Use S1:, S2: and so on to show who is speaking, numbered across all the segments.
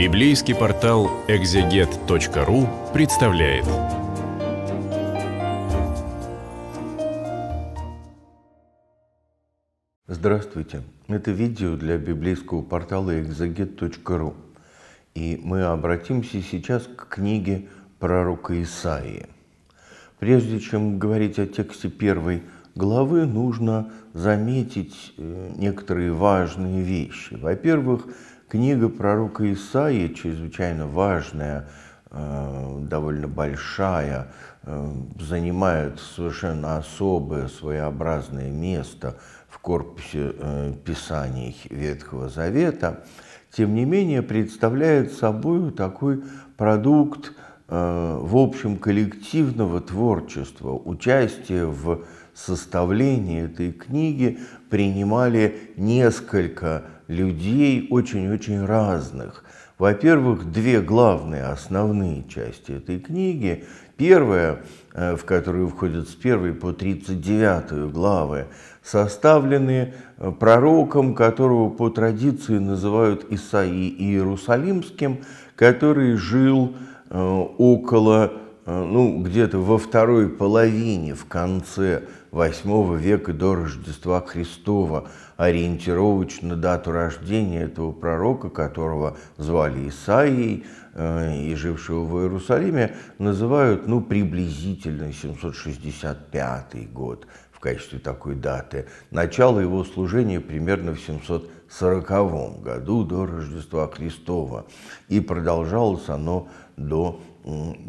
S1: Библейский портал экзегет.ру представляет. Здравствуйте! Это видео для библейского портала экзегет.ру. И мы обратимся сейчас к книге пророка Исаии. Прежде чем говорить о тексте первой главы, нужно заметить э, некоторые важные вещи. Во-первых, Книга пророка Исаии чрезвычайно важная, э, довольно большая, э, занимает совершенно особое, своеобразное место в корпусе э, писаний Ветхого Завета, тем не менее представляет собой такой продукт в общем коллективного творчества. Участие в составлении этой книги принимали несколько людей очень-очень разных. Во-первых, две главные, основные части этой книги. Первая, э, в которую входят с 1 по 39 главы, составлены э, пророком, которого по традиции называют Исаи Иерусалимским, который жил э, около, ну, где-то во второй половине, в конце VIII века до Рождества Христова, ориентировочно дату рождения этого пророка, которого звали Исаией э, и жившего в Иерусалиме, называют ну, приблизительно 765 год в качестве такой даты. Начало его служения примерно в 740 году до Рождества Христова. И продолжалось оно до,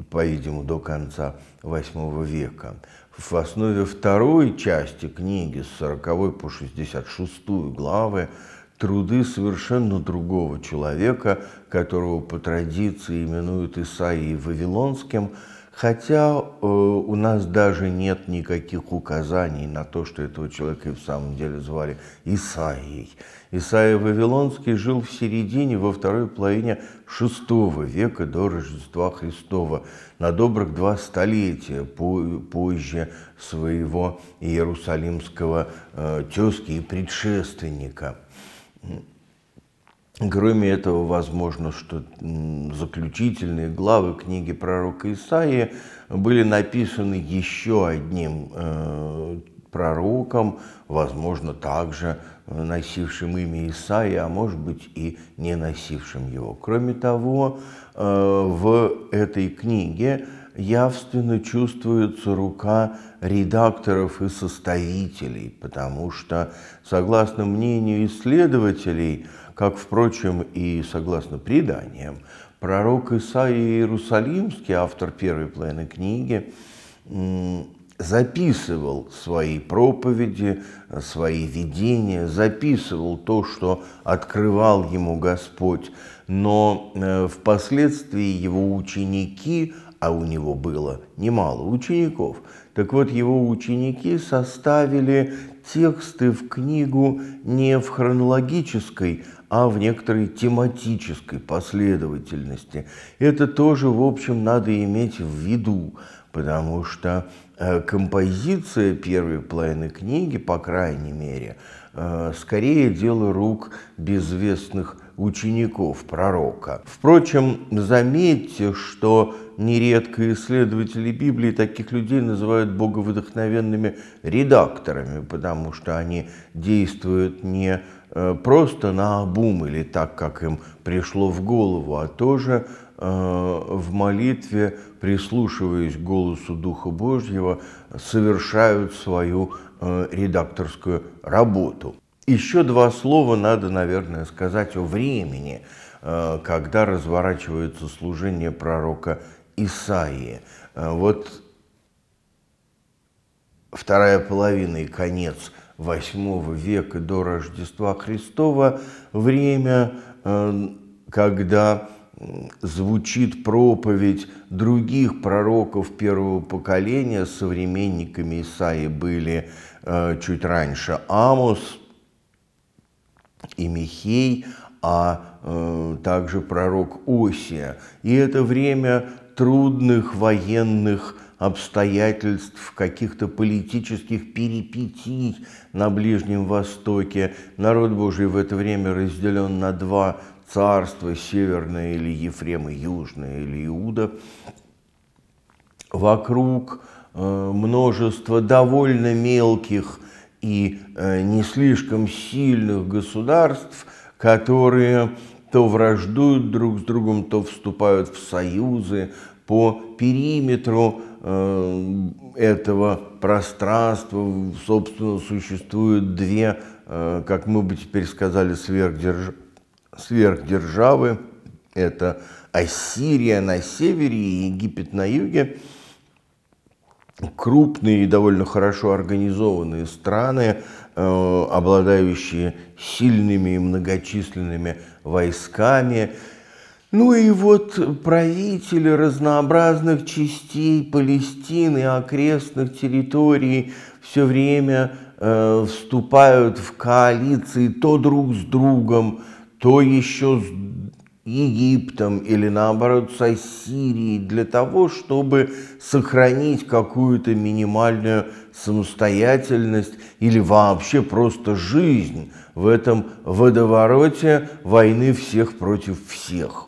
S1: по-видимому, до конца VIII века в основе второй части книги с 40 по 66 главы труды совершенно другого человека, которого по традиции именуют Исаией Вавилонским – Хотя э, у нас даже нет никаких указаний на то, что этого человека и в самом деле звали Исаией. Исаия Вавилонский жил в середине, во второй половине шестого века до Рождества Христова, на добрых два столетия позже своего иерусалимского э, тезки и предшественника. Кроме этого, возможно, что заключительные главы книги пророка Исаии были написаны еще одним э, пророком, возможно, также носившим имя Исаия, а может быть и не носившим его. Кроме того, э, в этой книге явственно чувствуется рука редакторов и составителей, потому что, согласно мнению исследователей, как, впрочем, и согласно преданиям, пророк Исаия Иерусалимский, автор первой половины книги, записывал свои проповеди, свои видения, записывал то, что открывал ему Господь, но э, впоследствии его ученики а у него было немало учеников. Так вот, его ученики составили тексты в книгу не в хронологической, а в некоторой тематической последовательности. Это тоже, в общем, надо иметь в виду, потому что э, композиция первой половины книги, по крайней мере, э, скорее дело рук безвестных учеников пророка. Впрочем, заметьте, что нередко исследователи Библии таких людей называют боговдохновенными редакторами, потому что они действуют не э, просто на обум или так, как им пришло в голову, а тоже э, в молитве, прислушиваясь к голосу Духа Божьего, совершают свою э, редакторскую работу. Еще два слова надо, наверное, сказать о времени, э, когда разворачивается служение пророка Исаии. Э, вот вторая половина и конец восьмого века до Рождества Христова, время, э, когда звучит проповедь других пророков первого поколения, современниками Исаи были чуть раньше Амос, и Михей, а э, также пророк Осия. И это время трудных военных обстоятельств, каких-то политических перипетий на Ближнем Востоке. Народ Божий в это время разделен на два царства, Северное или Ефрем и Южное или Иуда. Вокруг э, множество довольно мелких и э, не слишком сильных государств, которые то враждуют друг с другом, то вступают в союзы по периметру э, этого пространства, собственно, существуют две, э, как мы бы теперь сказали, сверхдерж... сверхдержавы. Это Ассирия на севере и Египет на юге – крупные и довольно хорошо организованные страны, э, обладающие сильными и многочисленными войсками. Ну и вот правители разнообразных частей Палестины, окрестных территорий все время э, вступают в коалиции то друг с другом, то еще с Египтом или наоборот с Ассирией для того, чтобы сохранить какую-то минимальную самостоятельность или вообще просто жизнь в этом водовороте войны всех против всех.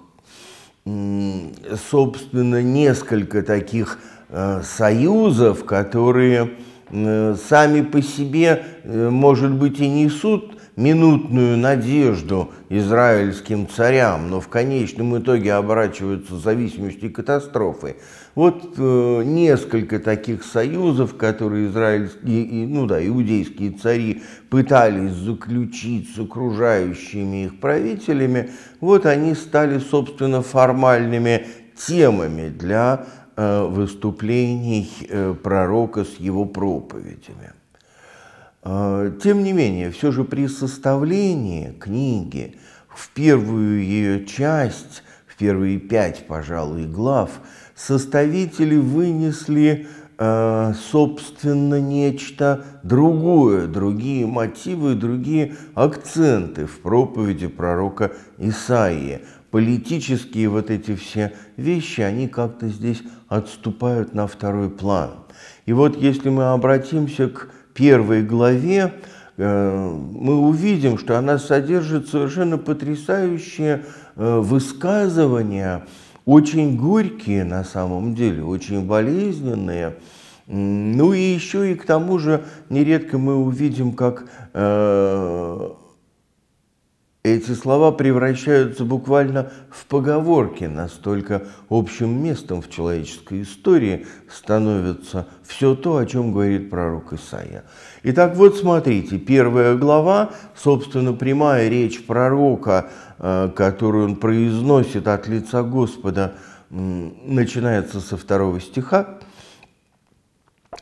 S1: Собственно, несколько таких э, союзов, которые сами по себе, э, может быть, и несут минутную надежду израильским царям, но в конечном итоге оборачиваются зависимостью и катастрофы. Вот э, несколько таких союзов, которые израильские, и, ну да, иудейские цари пытались заключить с окружающими их правителями, вот они стали, собственно, формальными темами для э, выступлений э, пророка с его проповедями. Э, тем не менее, все же при составлении книги в первую ее часть, в первые пять, пожалуй, глав, составители вынесли э, собственно, нечто другое, другие мотивы, другие акценты в проповеди пророка Исаии. Политические вот эти все вещи, они как-то здесь отступают на второй план. И вот если мы обратимся к первой главе э, мы увидим, что она содержит совершенно потрясающие э, высказывания, очень горькие на самом деле, очень болезненные. Ну и еще и к тому же нередко мы увидим, как э, эти слова превращаются буквально в поговорки, настолько общим местом в человеческой истории становится все то, о чем говорит пророк Исаия. Итак, вот смотрите, первая глава, собственно, прямая речь пророка, э, которую он произносит от лица Господа, начинается со второго стиха.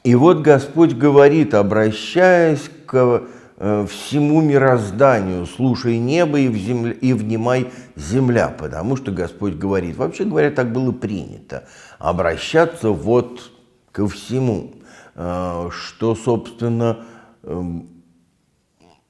S1: «И вот Господь говорит, обращаясь к Э, всему мирозданию, слушай небо и, в земле, и внимай земля, потому что Господь говорит. Вообще говоря, так было принято обращаться вот ко всему, э, что, собственно, эм,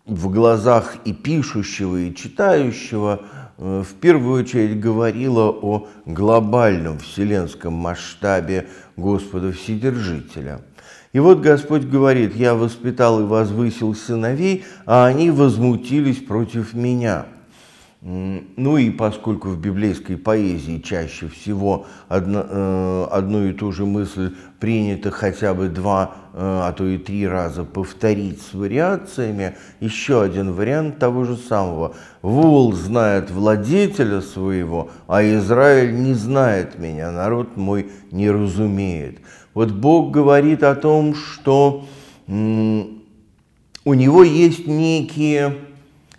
S1: в глазах и пишущего, и читающего э, в первую очередь говорило о глобальном вселенском масштабе Господа Вседержителя – и вот Господь говорит, «Я воспитал и возвысил сыновей, а они возмутились против меня». Ну и поскольку в библейской поэзии чаще всего одно, э, одну и ту же мысль принято хотя бы два, э, а то и три раза повторить с вариациями, еще один вариант того же самого. «Вул знает владетеля своего, а Израиль не знает меня, народ мой не разумеет». Вот Бог говорит о том, что у него есть некие,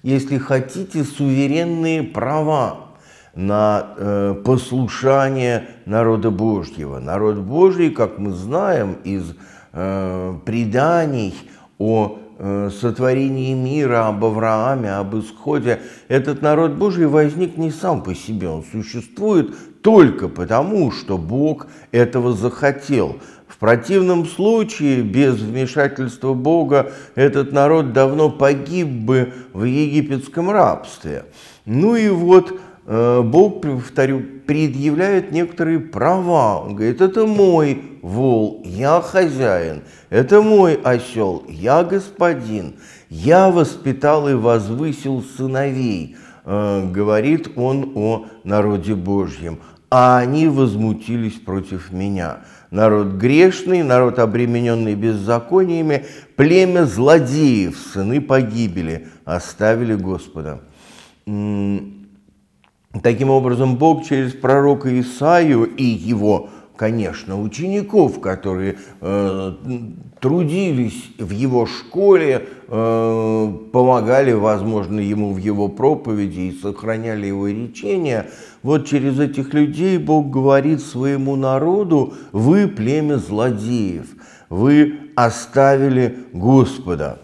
S1: если хотите, суверенные права на э, послушание народа Божьего. Народ Божий, как мы знаем из э, преданий о Э, сотворении мира, об Аврааме, об исходе. Этот народ Божий возник не сам по себе, он существует только потому, что Бог этого захотел. В противном случае, без вмешательства Бога, этот народ давно погиб бы в египетском рабстве. Ну и вот Э, Бог, повторю, предъявляет некоторые права. Он говорит, это мой вол, я хозяин, это мой осел, я господин, я воспитал и возвысил сыновей, э, говорит он о народе Божьем, а они возмутились против меня. Народ грешный, народ обремененный беззакониями, племя злодеев, сыны погибели, оставили Господа. Таким образом, Бог через пророка Исаию и его, конечно, учеников, которые э, трудились в его школе, э, помогали, возможно, ему в его проповеди и сохраняли его речения, вот через этих людей Бог говорит своему народу, вы племя злодеев, вы оставили Господа.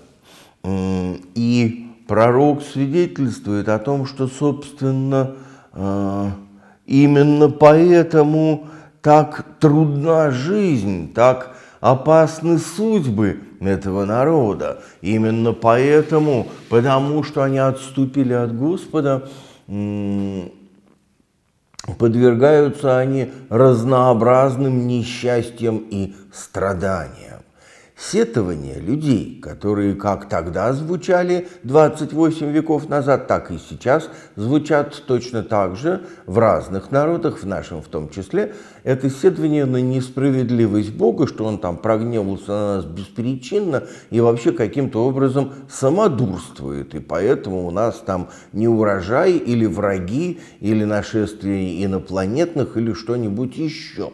S1: И пророк свидетельствует о том, что, собственно, а, именно поэтому так трудна жизнь, так опасны судьбы этого народа. Именно поэтому, потому что они отступили от Господа, подвергаются они разнообразным несчастьям и страданиям сетования людей, которые как тогда звучали 28 веков назад, так и сейчас звучат точно так же в разных народах, в нашем в том числе. Это сетование на несправедливость Бога, что он там прогневался на нас беспричинно и вообще каким-то образом самодурствует, и поэтому у нас там не урожай или враги, или нашествие инопланетных, или что-нибудь еще.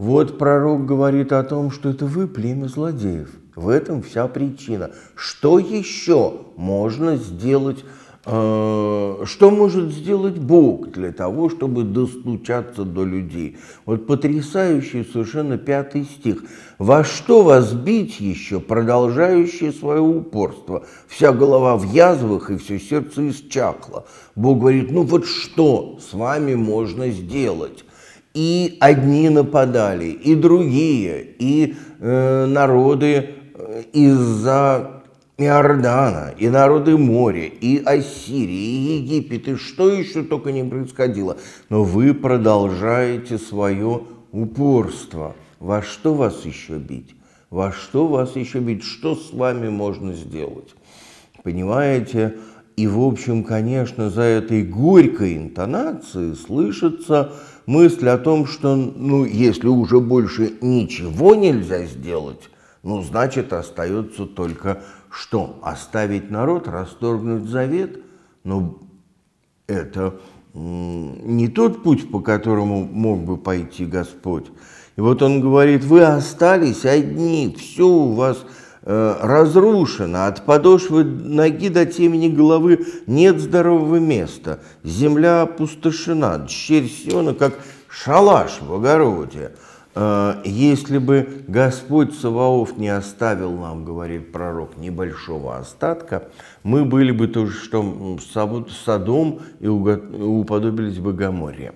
S1: Вот пророк говорит о том, что это вы племя злодеев. В этом вся причина. Что еще можно сделать, э, что может сделать Бог для того, чтобы достучаться до людей? Вот потрясающий совершенно пятый стих. «Во что вас бить еще, продолжающее свое упорство? Вся голова в язвах и все сердце исчахло». Бог говорит, ну вот что с вами можно сделать? И одни нападали, и другие, и э, народы э, из-за Иордана, и народы моря, и Ассирии, и Египет, и что еще только не происходило. Но вы продолжаете свое упорство. Во что вас еще бить? Во что вас еще бить? Что с вами можно сделать? Понимаете? И, в общем, конечно, за этой горькой интонацией слышится мысль о том, что, ну, если уже больше ничего нельзя сделать, ну, значит, остается только что? Оставить народ, расторгнуть завет? Ну, это не тот путь, по которому мог бы пойти Господь. И вот он говорит, вы остались одни, все у вас Э, разрушена, от подошвы ноги до темени головы нет здорового места, земля опустошена, дщерь Сиона, как шалаш в огороде. Э, если бы Господь Саваоф не оставил нам, говорит пророк, небольшого остатка, мы были бы то, же что Садом и уподобились бы Гаморе.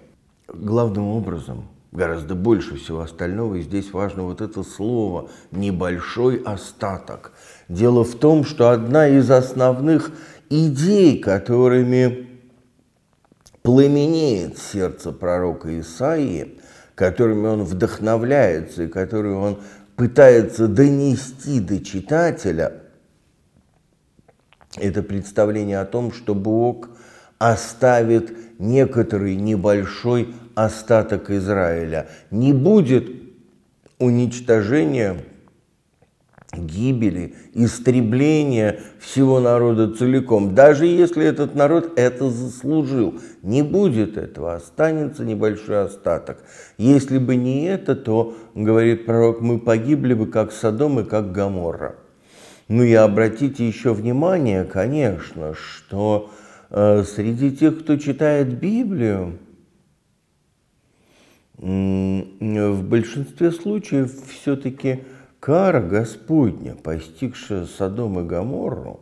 S1: Главным образом – гораздо больше всего остального. И здесь важно вот это слово «небольшой остаток». Дело в том, что одна из основных идей, которыми пламенеет сердце пророка Исаии, которыми он вдохновляется и которые он пытается донести до читателя, это представление о том, что Бог оставит некоторый небольшой остаток Израиля, не будет уничтожения гибели, истребления всего народа целиком. Даже если этот народ это заслужил, не будет этого, останется небольшой остаток. Если бы не это, то, говорит пророк, мы погибли бы как Содом и как Гаморра. Ну и обратите еще внимание, конечно, что э, среди тех, кто читает Библию, в большинстве случаев все-таки кара Господня, постигшая Содом и Гоморру,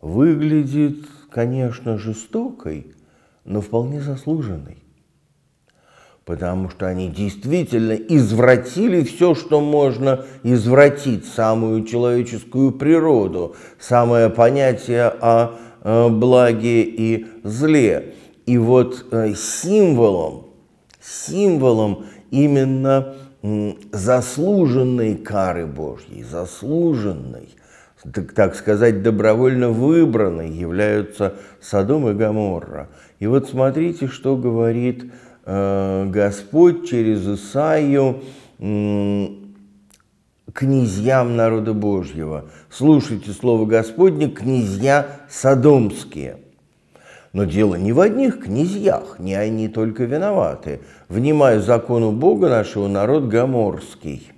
S1: выглядит, конечно, жестокой, но вполне заслуженной. Потому что они действительно извратили все, что можно извратить, самую человеческую природу, самое понятие о э, благе и зле. И вот э, символом символом именно заслуженной кары Божьей, заслуженной, так, так сказать, добровольно выбранной являются Содом и Гаморра. И вот смотрите, что говорит э, Господь через Исаию э, князьям народа Божьего. «Слушайте слово Господне, князья содомские». Но дело не в одних князьях, не они только виноваты. Внимая закону Бога нашего, народ гоморский.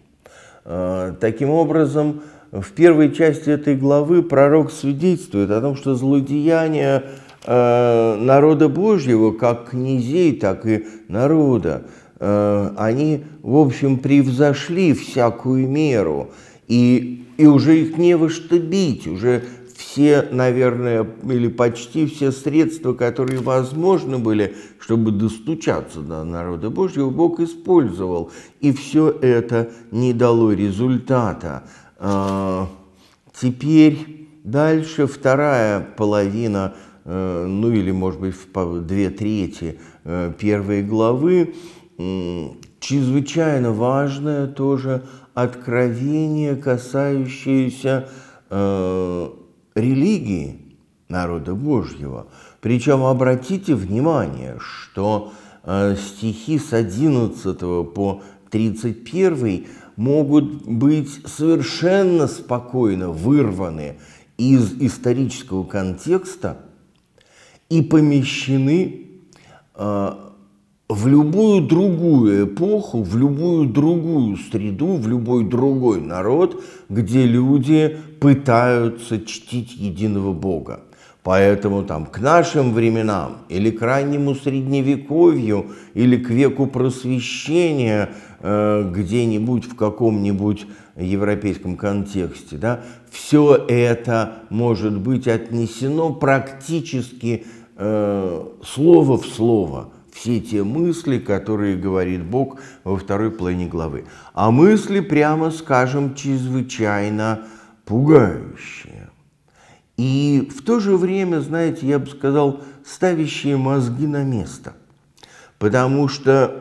S1: А, таким образом, в первой части этой главы пророк свидетельствует о том, что злодеяния а, народа Божьего, как князей, так и народа, а, они, в общем, превзошли всякую меру, и, и уже их не во что бить, уже все, наверное, или почти все средства, которые возможны были, чтобы достучаться до народа Божьего, Бог использовал. И все это не дало результата. А, теперь дальше вторая половина, э, ну или, может быть, две трети э, первой главы, чрезвычайно важное тоже откровение, касающееся э, религии народа Божьего. Причем обратите внимание, что э, стихи с 11 по 31 могут быть совершенно спокойно вырваны из исторического контекста и помещены э, в любую другую эпоху, в любую другую среду, в любой другой народ, где люди пытаются чтить единого Бога. Поэтому там к нашим временам или к раннему средневековью или к веку просвещения э, где-нибудь в каком-нибудь европейском контексте, да, все это может быть отнесено практически э, слово в слово все те мысли, которые говорит Бог во второй половине главы. А мысли, прямо скажем, чрезвычайно пугающие. И в то же время, знаете, я бы сказал, ставящие мозги на место. Потому что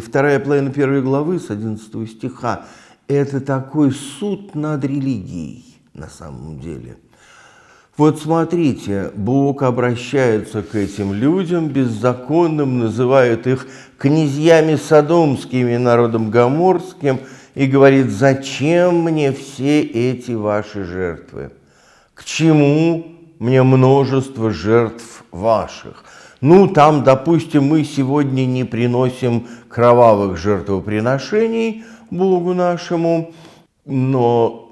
S1: вторая половина первой главы с 11 стиха – это такой суд над религией на самом деле – вот смотрите, Бог обращается к этим людям беззаконным, называет их князьями содомскими, народом гаморским, и говорит, зачем мне все эти ваши жертвы? К чему мне множество жертв ваших? Ну, там, допустим, мы сегодня не приносим кровавых жертвоприношений Богу нашему, но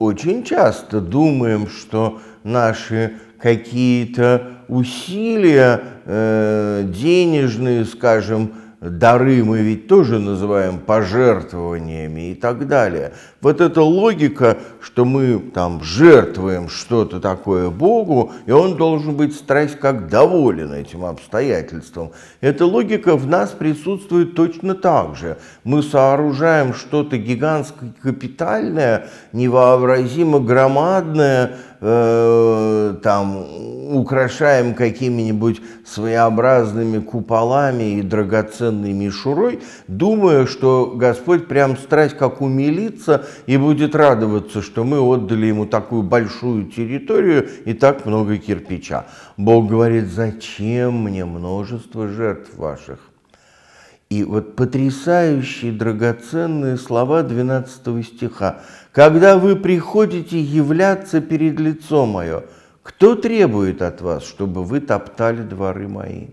S1: очень часто думаем, что наши какие-то усилия э, денежные, скажем, дары мы ведь тоже называем пожертвованиями и так далее. Вот эта логика, что мы там жертвуем что-то такое Богу, и он должен быть страсть как доволен этим обстоятельством. Эта логика в нас присутствует точно так же. Мы сооружаем что-то гигантское, капитальное, невообразимо громадное, Э, там украшаем какими-нибудь своеобразными куполами и драгоценной мишурой, думая, что Господь прям страсть как умилится и будет радоваться, что мы отдали ему такую большую территорию и так много кирпича. Бог говорит, зачем мне множество жертв ваших? И вот потрясающие драгоценные слова 12 стиха. «Когда вы приходите являться перед лицо мое, кто требует от вас, чтобы вы топтали дворы мои?»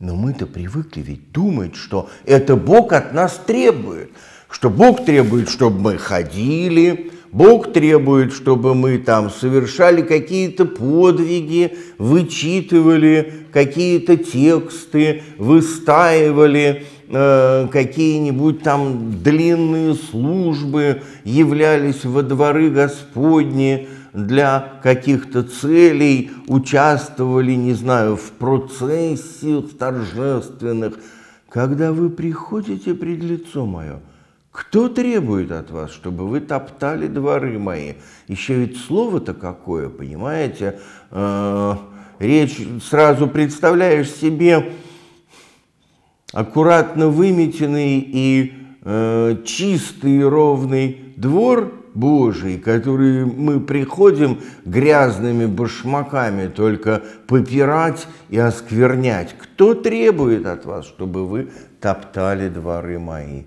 S1: Но мы-то привыкли ведь думать, что это Бог от нас требует, что Бог требует, чтобы мы ходили, Бог требует, чтобы мы там совершали какие-то подвиги, вычитывали какие-то тексты, выстаивали э, какие-нибудь там длинные службы, являлись во дворы Господни для каких-то целей, участвовали, не знаю, в в торжественных. Когда вы приходите пред лицо мое – кто требует от вас, чтобы вы топтали дворы мои? Еще ведь слово-то какое, понимаете? Э, речь сразу представляешь себе аккуратно выметенный и э, чистый ровный двор Божий, который мы приходим грязными башмаками только попирать и осквернять. Кто требует от вас, чтобы вы топтали дворы мои?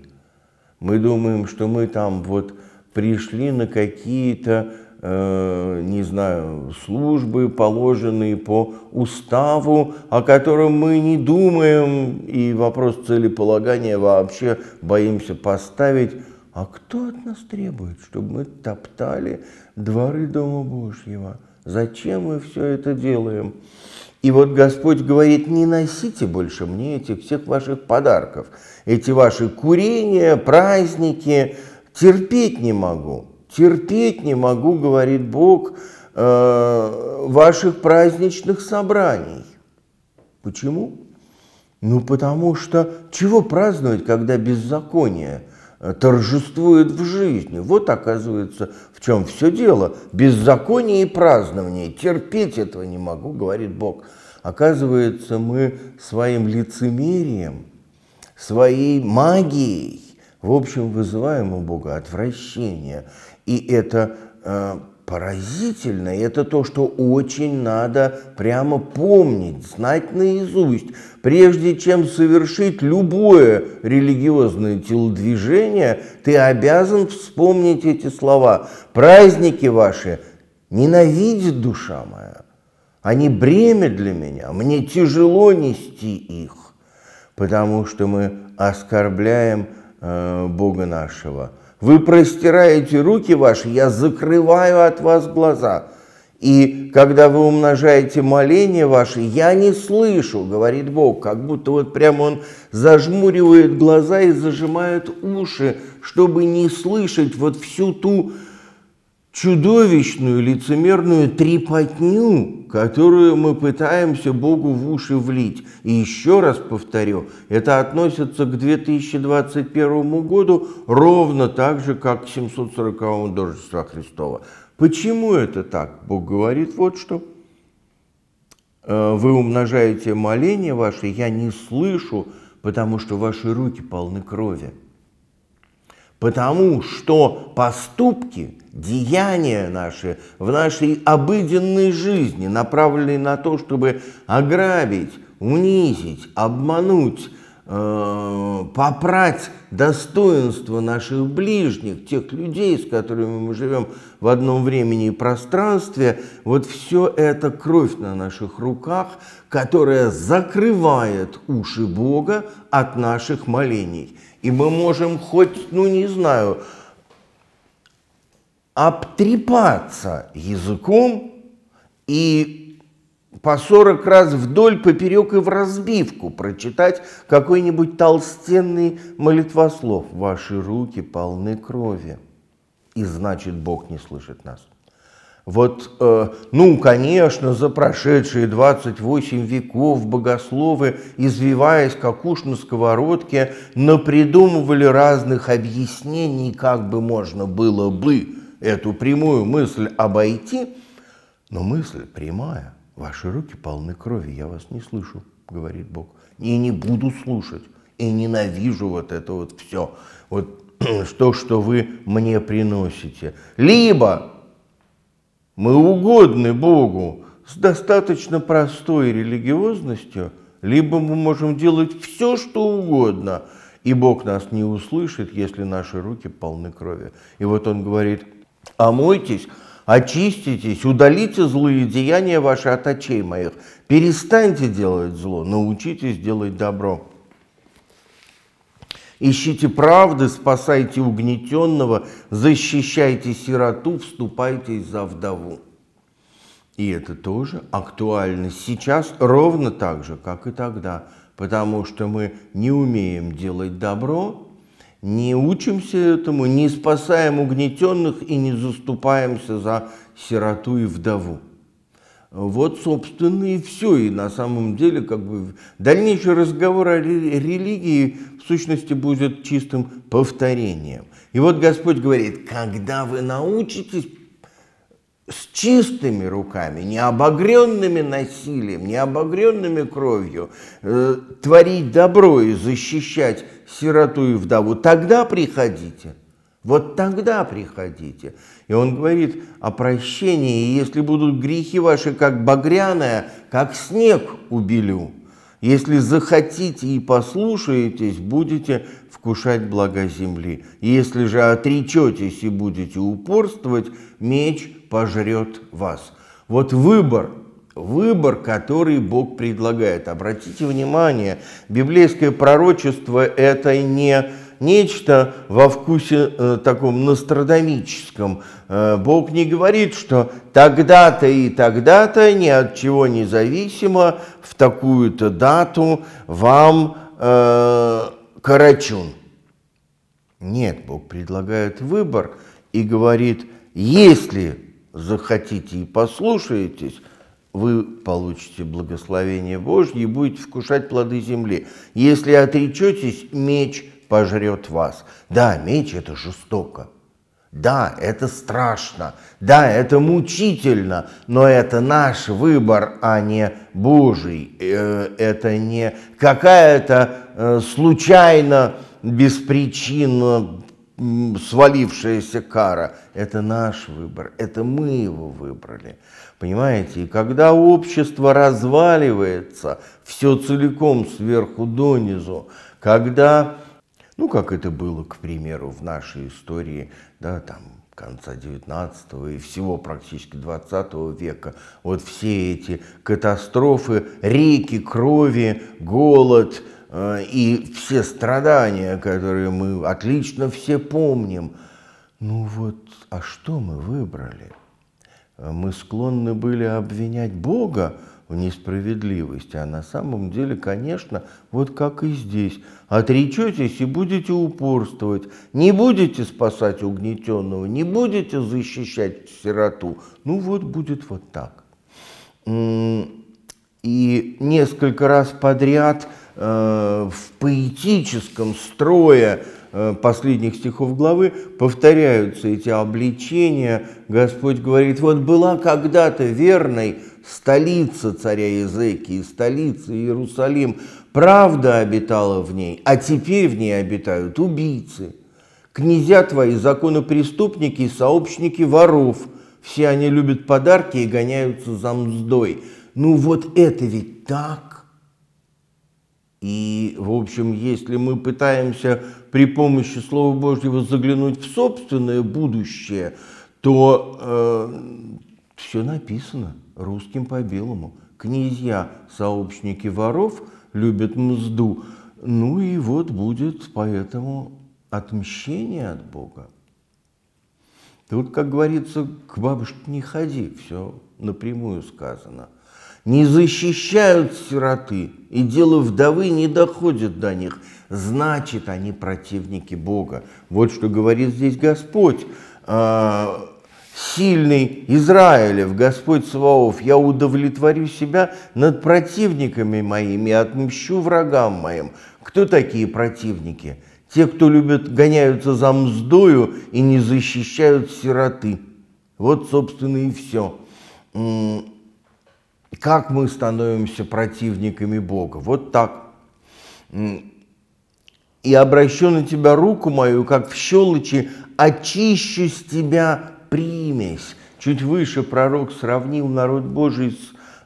S1: Мы думаем, что мы там вот пришли на какие-то, э, не знаю, службы, положенные по уставу, о котором мы не думаем, и вопрос целеполагания вообще боимся поставить. А кто от нас требует, чтобы мы топтали дворы Дома Божьего? Зачем мы все это делаем? И вот Господь говорит, не носите больше мне этих всех ваших подарков, эти ваши курения, праздники, терпеть не могу, терпеть не могу, говорит Бог, э, ваших праздничных собраний. Почему? Ну потому что чего праздновать, когда беззаконие – Э, торжествует в жизни. Вот, оказывается, в чем все дело. Беззаконие и празднование. Терпеть этого не могу, говорит Бог. Оказывается, мы своим лицемерием, своей магией, в общем, вызываем у Бога отвращение. И это э, поразительно. И это то, что очень надо прямо помнить, знать наизусть, прежде чем совершить любое религиозное телодвижение, ты обязан вспомнить эти слова. Праздники ваши ненавидит душа моя. Они бремя для меня, мне тяжело нести их, потому что мы оскорбляем э, Бога нашего – вы простираете руки ваши, я закрываю от вас глаза. И когда вы умножаете моления ваши, я не слышу, говорит Бог, как будто вот прямо он зажмуривает глаза и зажимает уши, чтобы не слышать вот всю ту чудовищную лицемерную трепотню, которую мы пытаемся Богу в уши влить. И еще раз повторю, это относится к 2021 году ровно так же, как к 740-му Дождества Христова. Почему это так? Бог говорит вот что. «Э, вы умножаете моления ваши, я не слышу, потому что ваши руки полны крови. Потому что поступки, деяния наши в нашей обыденной жизни направлены на то, чтобы ограбить, унизить, обмануть, э, попрать достоинство наших ближних, тех людей, с которыми мы живем в одном времени и пространстве, вот все это кровь на наших руках, которая закрывает уши Бога от наших молений. И мы можем хоть, ну не знаю, обтрепаться языком и по 40 раз вдоль, поперек и в разбивку прочитать какой-нибудь толстенный молитвослов. Ваши руки полны крови, и значит Бог не слышит нас. Вот, э, ну, конечно, за прошедшие 28 веков богословы, извиваясь как уж на сковородке, напридумывали разных объяснений, как бы можно было бы эту прямую мысль обойти. Но мысль прямая. Ваши руки полны крови, я вас не слышу, говорит Бог. И не буду слушать, и ненавижу вот это вот все. Вот то, что вы мне приносите. Либо мы угодны Богу с достаточно простой религиозностью, либо мы можем делать все, что угодно, и Бог нас не услышит, если наши руки полны крови. И вот он говорит, омойтесь, очиститесь, удалите злые деяния ваши от очей моих, перестаньте делать зло, научитесь делать добро. Ищите правды, спасайте угнетенного, защищайте сироту, вступайте за вдову. И это тоже актуально сейчас ровно так же, как и тогда, потому что мы не умеем делать добро, не учимся этому, не спасаем угнетенных и не заступаемся за сироту и вдову. Вот, собственно, и все. И на самом деле, как бы, дальнейший разговор о религии, в сущности, будет чистым повторением. И вот Господь говорит, когда вы научитесь с чистыми руками, не обогренными насилием, не обогренными кровью, э, творить добро и защищать сироту и вдову, тогда приходите – вот тогда приходите. И он говорит о прощении, и если будут грехи ваши, как багряная, как снег убелю. Если захотите и послушаетесь, будете вкушать блага земли. Если же отречетесь и будете упорствовать, меч пожрет вас. Вот выбор, выбор, который Бог предлагает. Обратите внимание, библейское пророчество – это не нечто во вкусе э, таком нострадомическом. Э, Бог не говорит, что тогда-то и тогда-то, ни от чего независимо, в такую-то дату вам э, Карачун. Нет, Бог предлагает выбор и говорит, если захотите и послушаетесь, вы получите благословение Божье и будете вкушать плоды земли. Если отречетесь, меч пожрет вас. Да, меч это жестоко. Да, это страшно, да, это мучительно, но это наш выбор, а не Божий. Э, это не какая-то э, случайно, без э, свалившаяся кара. Это наш выбор, это мы его выбрали. Понимаете, и когда общество разваливается, все целиком сверху донизу, когда ну, как это было, к примеру, в нашей истории, да, там, конца 19 и всего практически 20 века. Вот все эти катастрофы, реки крови, голод э, и все страдания, которые мы отлично все помним. Ну вот, а что мы выбрали? мы склонны были обвинять Бога в несправедливости, а на самом деле, конечно, вот как и здесь. Отречетесь и будете упорствовать, не будете спасать угнетенного, не будете защищать сироту. Ну вот будет вот так. И несколько раз подряд э, в поэтическом строе Э, последних стихов главы повторяются эти обличения. Господь говорит, вот была когда-то верной столица царя Езекии, столица Иерусалим, правда обитала в ней, а теперь в ней обитают убийцы, князья твои, законопреступники и сообщники воров. Все они любят подарки и гоняются за мздой. Ну вот это ведь так и, в общем, если мы пытаемся при помощи Слова Божьего заглянуть в собственное будущее, то э, все написано русским по белому. Князья, сообщники воров, любят мзду. Ну и вот будет поэтому отмщение от Бога. Тут, как говорится, к бабушке не ходи, все напрямую сказано не защищают сироты, и дело вдовы не доходит до них, значит, они противники Бога. Вот что говорит здесь Господь, а, сильный Израилев, Господь Саваоф, я удовлетворю себя над противниками моими, отмщу врагам моим. Кто такие противники? Те, кто любят, гоняются за мздою и не защищают сироты. Вот, собственно, и все как мы становимся противниками Бога. Вот так. «И обращу на тебя руку мою, как в щелочи, очищу с тебя примесь». Чуть выше пророк сравнил народ Божий с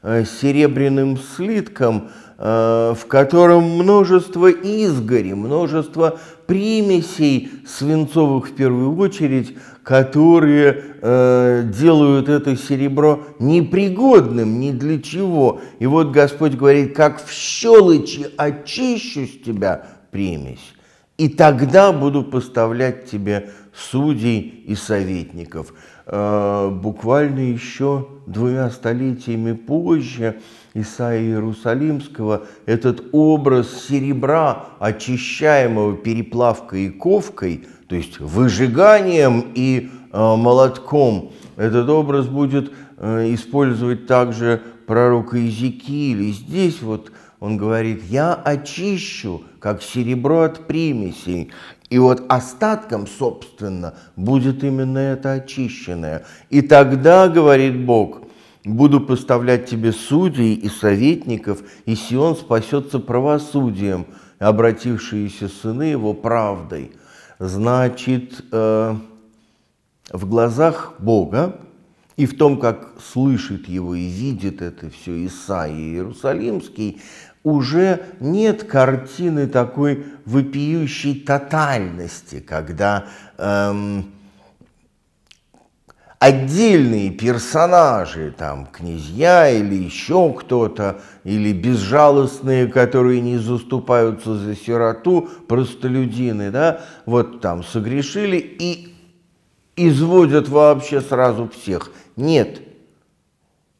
S1: э, серебряным слитком, э, в котором множество изгори, множество примесей свинцовых в первую очередь, которые э, делают это серебро непригодным ни для чего. И вот Господь говорит, как в щелочи очищу с тебя примесь, и тогда буду поставлять тебе судей и советников. Э, буквально еще двумя столетиями позже Исаия Иерусалимского этот образ серебра, очищаемого переплавкой и ковкой – то есть выжиганием и э, молотком. Этот образ будет э, использовать также пророк Иезекииль. И здесь вот он говорит, я очищу, как серебро от примесей. И вот остатком, собственно, будет именно это очищенное. И тогда, говорит Бог, буду поставлять тебе судей и советников, и Сион спасется правосудием, обратившиеся сыны его правдой. Значит, э, в глазах Бога и в том, как слышит его и видит это все Исаия Иерусалимский, уже нет картины такой вопиющей тотальности, когда эм, отдельные персонажи, там князья или еще кто-то, или безжалостные, которые не заступаются за сироту, простолюдины, да, вот там согрешили и изводят вообще сразу всех. Нет,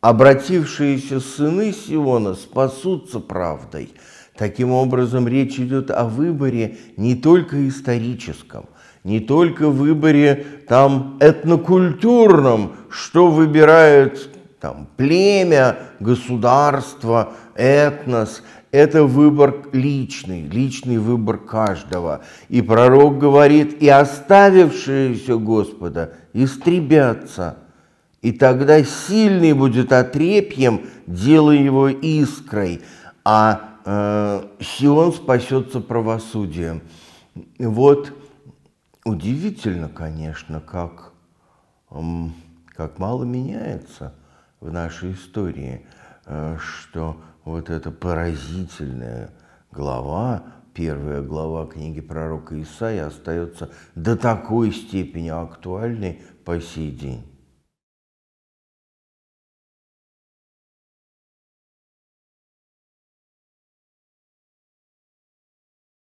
S1: обратившиеся сыны Сиона спасутся правдой. Таким образом, речь идет о выборе не только историческом – не только в выборе там этнокультурном, что выбирает там племя, государство, этнос. Это выбор личный, личный выбор каждого. И пророк говорит, и оставившиеся Господа истребятся. И тогда сильный будет отрепьем, делая его искрой, а э, Сион спасется правосудием. Вот Удивительно, конечно, как, как мало меняется в нашей истории, э, что вот эта поразительная глава, первая глава книги пророка Исаия остается до такой степени актуальной по сей день.